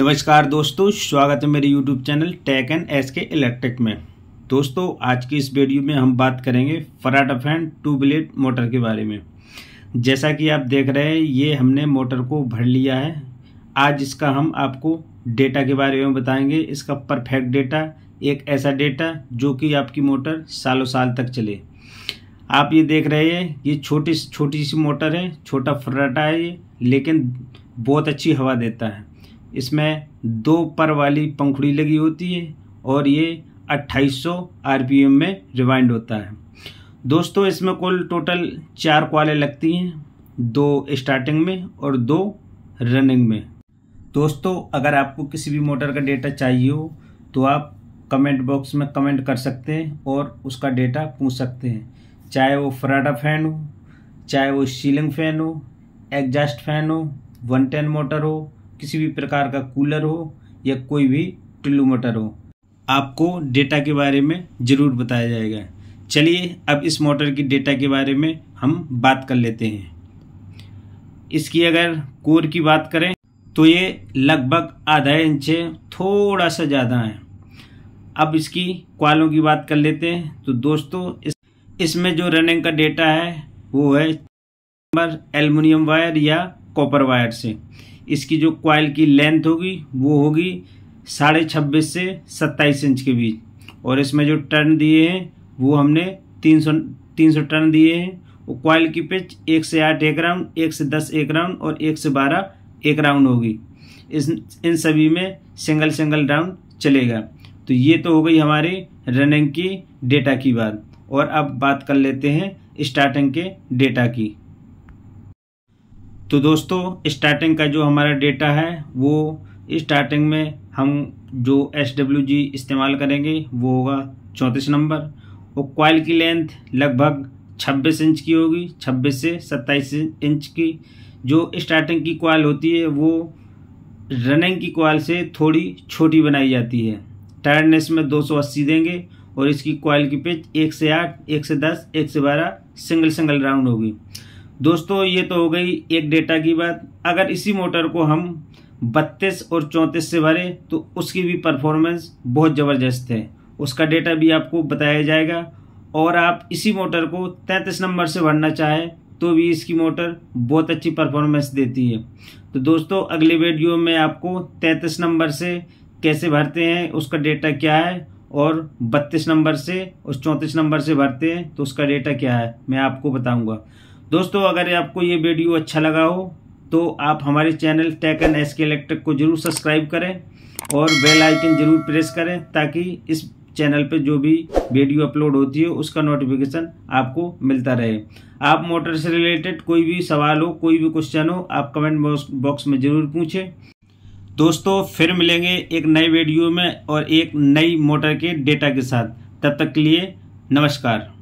नमस्कार दोस्तों स्वागत है मेरे YouTube channel tech and S K electric में दोस्तों आज की इस वीडियो में हम बात करेंगे फराटाफैन टू ब्लेड मोटर के बारे में जैसा कि आप देख रहे हैं ये हमने मोटर को भर लिया है आज इसका हम आपको डेटा के बारे में बताएंगे इसका परफेक्ट डेटा एक ऐसा डेटा जो कि आपकी मोटर सालों साल तक चले आप ये देख रहे हैं ये छोटी छोटी सी मोटर है छोटा फराटा है ये लेकिन बहुत अच्छी हवा देता है इसमें दो पर वाली पंखुड़ी लगी होती है और ये 2800 आरपीएम में रिवाइंड होता है दोस्तों इसमें कुल टोटल चार क्वालें लगती हैं दो स्टार्टिंग में और दो रनिंग में दोस्तों अगर आपको किसी भी मोटर का डेटा चाहिए हो तो आप कमेंट बॉक्स में कमेंट कर सकते हैं और उसका डेटा पूछ सकते हैं चाहे वो फराटा फैन हो चाहे वो सीलिंग फैन हो एग्जास्ट फैन हो वन टेन मोटर हो किसी भी प्रकार का कूलर हो या कोई भी टिल्लू मोटर हो आपको डेटा के बारे में ज़रूर बताया जाएगा चलिए अब इस मोटर की डेटा के बारे में हम बात कर लेते हैं इसकी अगर कोर की बात करें तो ये लगभग आधा इंच है थोड़ा सा ज़्यादा है अब इसकी क्वालों की बात कर लेते हैं तो दोस्तों इस इसमें जो रनिंग का डेटा है वो है नंबर एलमिनियम वायर या कॉपर वायर से इसकी जो कॉयल की लेंथ होगी वो होगी साढ़े छब्बीस से सत्ताईस इंच के बीच और इसमें जो टर्न दिए हैं वो हमने तीन सौ तीन सौ टर्न दिए हैं और कॉयल की पिच एक से आठ एक राउंड एक से दस एक राउंड और एक से बारह एक राउंड होगी इस इन सभी में सिंगल सिंगल राउंड चलेगा तो ये तो हो गई हमारी रनिंग की डेटा की बात और अब बात कर लेते हैं स्टार्टिंग के डेटा की तो दोस्तों स्टार्टिंग का जो हमारा डेटा है वो स्टार्टिंग में हम जो एस डब्ल्यू जी इस्तेमाल करेंगे वो होगा चौंतीस नंबर और कॉयल की लेंथ लगभग 26 इंच की होगी 26 से 27 इंच की जो स्टार्टिंग की कॉयल होती है वो रनिंग की कॉयल से थोड़ी छोटी बनाई जाती है टायर्डनेस में 280 देंगे और इसकी कॉयल की पिच एक से आठ एक से दस एक से बारह सिंगल सिंगल राउंड होगी दोस्तों ये तो हो गई एक डेटा की बात अगर इसी मोटर को हम बत्तीस और चौंतीस से भरें तो उसकी भी परफॉर्मेंस बहुत ज़बरदस्त है उसका डेटा भी आपको बताया जाएगा और आप इसी मोटर को तैंतीस नंबर से भरना चाहें तो भी इसकी मोटर बहुत अच्छी परफॉर्मेंस देती है तो दोस्तों अगले वीडियो में आपको तैंतीस नंबर से कैसे भरते हैं उसका डेटा क्या है और बत्तीस नंबर से और चौंतीस नंबर से भरते हैं तो उसका डेटा क्या है मैं आपको बताऊंगा दोस्तों अगर आपको ये वीडियो अच्छा लगा हो तो आप हमारे channel tech and S K electric को जरूर सब्सक्राइब करें और बेल आइकन जरूर प्रेस करें ताकि इस चैनल पर जो भी वीडियो अपलोड होती है उसका नोटिफिकेशन आपको मिलता रहे आप मोटर से रिलेटेड कोई भी सवाल हो कोई भी क्वेश्चन हो आप कमेंट बॉक्स में ज़रूर पूछें दोस्तों फिर मिलेंगे एक नए वीडियो में और एक नई मोटर के डेटा के साथ तब तक के लिए नमस्कार